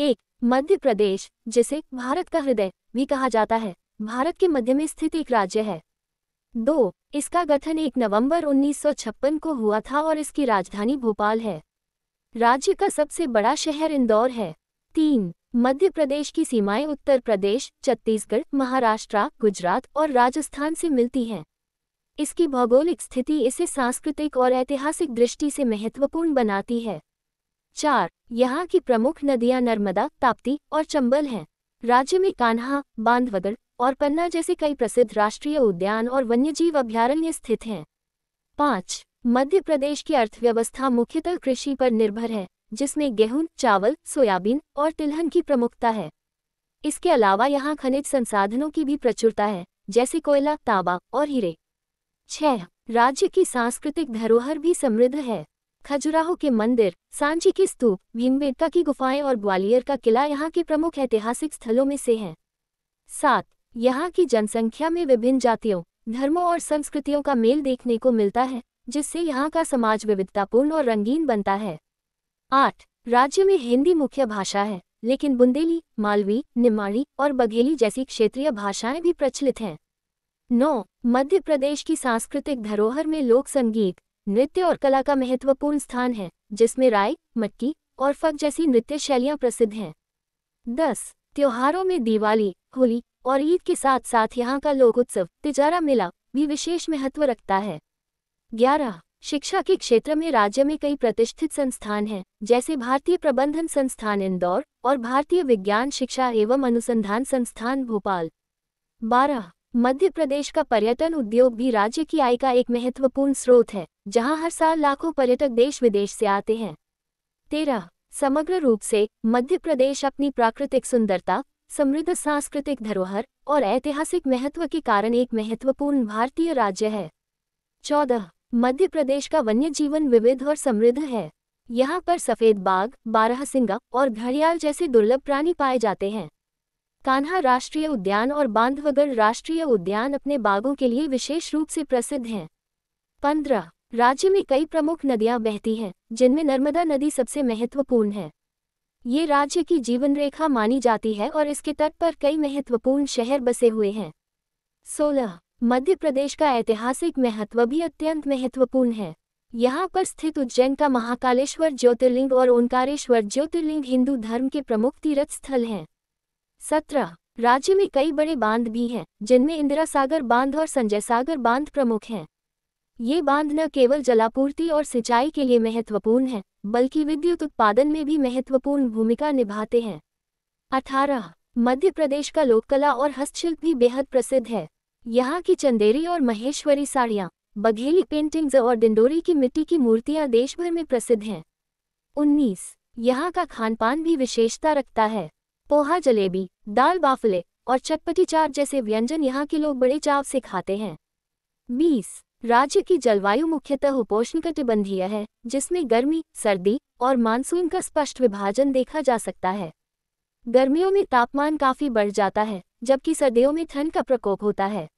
एक मध्य प्रदेश जिसे भारत का हृदय भी कहा जाता है भारत के मध्य में स्थित एक राज्य है दो इसका गठन 1 नवंबर 1956 को हुआ था और इसकी राजधानी भोपाल है राज्य का सबसे बड़ा शहर इंदौर है तीन मध्य प्रदेश की सीमाएं उत्तर प्रदेश छत्तीसगढ़ महाराष्ट्र गुजरात और राजस्थान से मिलती हैं इसकी भौगोलिक स्थिति इसे सांस्कृतिक और ऐतिहासिक दृष्टि से महत्वपूर्ण बनाती है चार यहाँ की प्रमुख नदियाँ नर्मदा ताप्ती और चंबल हैं राज्य में कान्हा बांधवगढ़ और पन्ना जैसे कई प्रसिद्ध राष्ट्रीय उद्यान और वन्यजीव अभ्यारण्य स्थित हैं पाँच मध्य प्रदेश की अर्थव्यवस्था मुख्यतः कृषि पर निर्भर है जिसमें गेहूं चावल सोयाबीन और तिलहन की प्रमुखता है इसके अलावा यहाँ खनिज संसाधनों की भी प्रचुरता है जैसे कोयला तांबा और हीरे छह राज्य की सांस्कृतिक धरोहर भी समृद्ध है खजुराहो के मंदिर सांची की स्तूप भीमबेटका की गुफाएं और ग्वालियर का किला यहाँ के प्रमुख ऐतिहासिक स्थलों में से हैं सात यहाँ की जनसंख्या में विभिन्न जातियों धर्मों और संस्कृतियों का मेल देखने को मिलता है जिससे यहाँ का समाज विविधतापूर्ण और रंगीन बनता है आठ राज्य में हिंदी मुख्य भाषा है लेकिन बुंदेली मालवी निमाड़ी और बघेली जैसी क्षेत्रीय भाषाएं भी प्रचलित हैं नौ मध्य प्रदेश की सांस्कृतिक धरोहर में लोक संगीत नृत्य और कला का महत्वपूर्ण स्थान है जिसमें राय मटकी और फक जैसी नृत्य शैलियां प्रसिद्ध हैं दस त्योहारों में दिवाली होली और ईद के साथ साथ यहाँ का लोक उत्सव तिजारा मेला भी विशेष महत्व रखता है ग्यारह शिक्षा के क्षेत्र में राज्य में कई प्रतिष्ठित संस्थान हैं जैसे भारतीय प्रबंधन संस्थान इंदौर और भारतीय विज्ञान शिक्षा एवं अनुसंधान संस्थान भोपाल बारह मध्य प्रदेश का पर्यटन उद्योग भी राज्य की आय का एक महत्वपूर्ण स्रोत है जहां हर साल लाखों पर्यटक देश विदेश से आते हैं तेरह समग्र रूप से मध्य प्रदेश अपनी प्राकृतिक सुंदरता समृद्ध सांस्कृतिक धरोहर और ऐतिहासिक महत्व के कारण एक महत्वपूर्ण भारतीय राज्य है चौदह मध्य प्रदेश का वन्य जीवन विविध और समृद्ध है यहाँ पर सफ़ेद बाघ बारह सिंगा और घड़ियाल जैसे दुर्लभ प्राणी पाए जाते हैं कान्हा राष्ट्रीय उद्यान और बांधवगढ़ राष्ट्रीय उद्यान अपने बाघों के लिए विशेष रूप से प्रसिद्ध हैं पंद्रह राज्य में कई प्रमुख नदियां बहती हैं जिनमें नर्मदा नदी सबसे महत्वपूर्ण है ये राज्य की जीवन रेखा मानी जाती है और इसके तट पर कई महत्वपूर्ण शहर बसे हुए हैं सोलह मध्य प्रदेश का ऐतिहासिक महत्व भी अत्यंत महत्वपूर्ण है यहाँ पर स्थित उज्जैन का महाकालेश्वर ज्योतिर्लिंग और ओंकारेश्वर ज्योतिर्लिंग हिंदू धर्म के प्रमुख तीर्थ स्थल हैं सत्रह राज्य में कई बड़े बांध भी हैं जिनमें इंदिरा सागर बांध और संजय सागर बांध प्रमुख हैं ये बांध न केवल जलापूर्ति और सिंचाई के लिए महत्वपूर्ण है बल्कि विद्युत उत्पादन में भी महत्वपूर्ण भूमिका निभाते हैं अठारह मध्य प्रदेश का लोककला और हस्तशिल्प भी बेहद प्रसिद्ध है यहाँ की चंदेरी और महेश्वरी साड़ियाँ बघेली पेंटिंग्स और डिंडोरी की मिट्टी की मूर्तियाँ देश भर में प्रसिद्ध हैं उन्नीस यहाँ का खानपान भी विशेषता रखता है पोहा जलेबी दाल बाफले और चटपटी चाट जैसे व्यंजन यहाँ के लोग बड़े चाव से खाते हैं बीस राज्य की जलवायु मुख्यतः उपोष्णकटिबंधीय है जिसमें गर्मी सर्दी और मानसून का स्पष्ट विभाजन देखा जा सकता है गर्मियों में तापमान काफ़ी बढ़ जाता है जबकि सर्दियों में ठंड का प्रकोप होता है